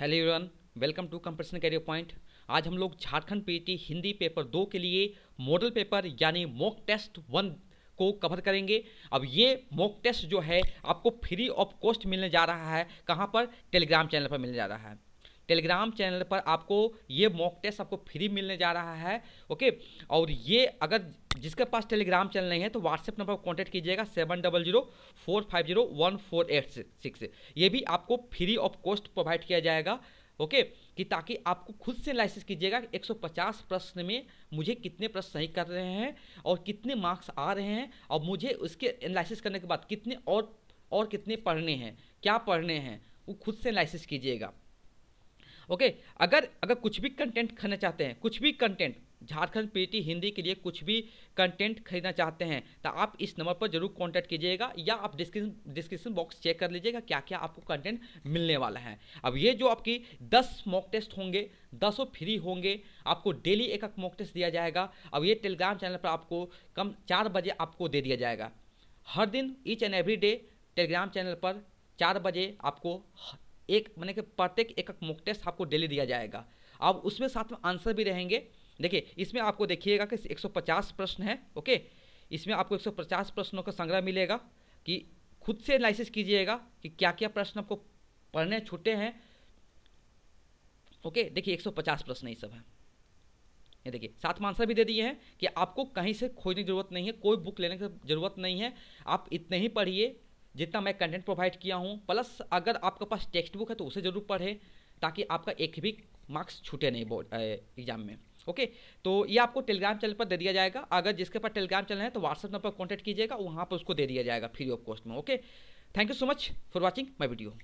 hello everyone welcome to competition career point आज हम लोग झारखंड पीटी हिंदी पेपर दो के लिए मॉडल पेपर यानी मॉक टेस्ट वन को कवर करेंगे अब ये मॉक टेस्ट जो है आपको फ्री ऑफ कॉस्ट मिलने जा रहा है कहाँ पर टेलीग्राम चैनल पर मिलने जा रहा है टेलीग्राम चैनल पर आपको ये मॉक टेस्ट आपको फ्री मिलने जा रहा है ओके और ये अगर जिसके पास टेलीग्राम चैनल नहीं है तो व्हाट्सएप नंबर पर कॉन्टैक्ट कीजिएगा seven double zero four five zero one four eight six ये भी आपको फ्री ऑफ कॉस्ट प्रोवाइड किया जाएगा ओके कि ताकि आपको खुद से लाइसेंस कीजिएगा 150 प्रश्न में मुझे कितने प्रश्न सही कर रहे हैं और कितने मार्क्स आ रहे हैं और मुझे उसके एनालिसिस करने के बाद कितने और और कितने पढ़ने हैं क्या पढ़ने हैं वो खुद से एनालिसिस कीजिएगा ओके अगर अगर कुछ भी कंटेंट खरीदना चाहते हैं कुछ भी कंटेंट झारखंड पीटी हिंदी के लिए कुछ भी कंटेंट खरीदना चाहते हैं तो आप इस नंबर पर जरूर कॉन्टैक्ट कीजिएगा या आप डिस्क्रिप्शन डिस्क्रिप्शन बॉक्स चेक कर लीजिएगा क्या क्या आपको कंटेंट मिलने वाला है अब ये जो आपकी दस मॉक टेस्ट होंगे दसों फ्री होंगे आपको डेली एक एक मॉक टेस्ट दिया जाएगा अब ये टेलीग्राम चैनल पर आपको कम चार बजे आपको दे दिया जाएगा हर दिन each and every day Telegram channel पर चार बजे आपको एक मैंने कि प्रत्येक एक, एक मॉक टेस्ट आपको डेली दिया जाएगा अब उसमें साथ में आंसर भी रहेंगे देखिए इसमें आपको देखिएगा कि 150 प्रश्न है ओके इसमें आपको 150 प्रश्नों का संग्रह मिलेगा कि खुद से एनालिसिस कीजिएगा कि क्या क्या प्रश्न आपको पढ़ने छूटे हैं ओके देखिए 150 प्रश्न ये सब हैं ये देखिए साथ में आंसर भी दे दिए हैं कि आपको कहीं से खोजने की ज़रूरत नहीं है कोई बुक लेने की ज़रूरत नहीं है आप इतने ही पढ़िए जितना मैं कंटेंट प्रोवाइड किया हूँ प्लस अगर आपके पास टेक्स्ट बुक है तो उसे ज़रूर पढ़ें ताकि आपका एक भी मार्क्स छूटे नहीं बोर्ड एग्जाम में ओके तो ये आपको टेलीग्राम चैनल पर दे दिया जाएगा अगर जिसके पास टेलीग्राम चैनल है तो व्हाट्सएप नंबर पर कॉन्टैक्ट कीजिएगा वहाँ पर उसको दे दिया जाएगा फ्री ऑफ कॉस्ट में okay thank you so much for watching my video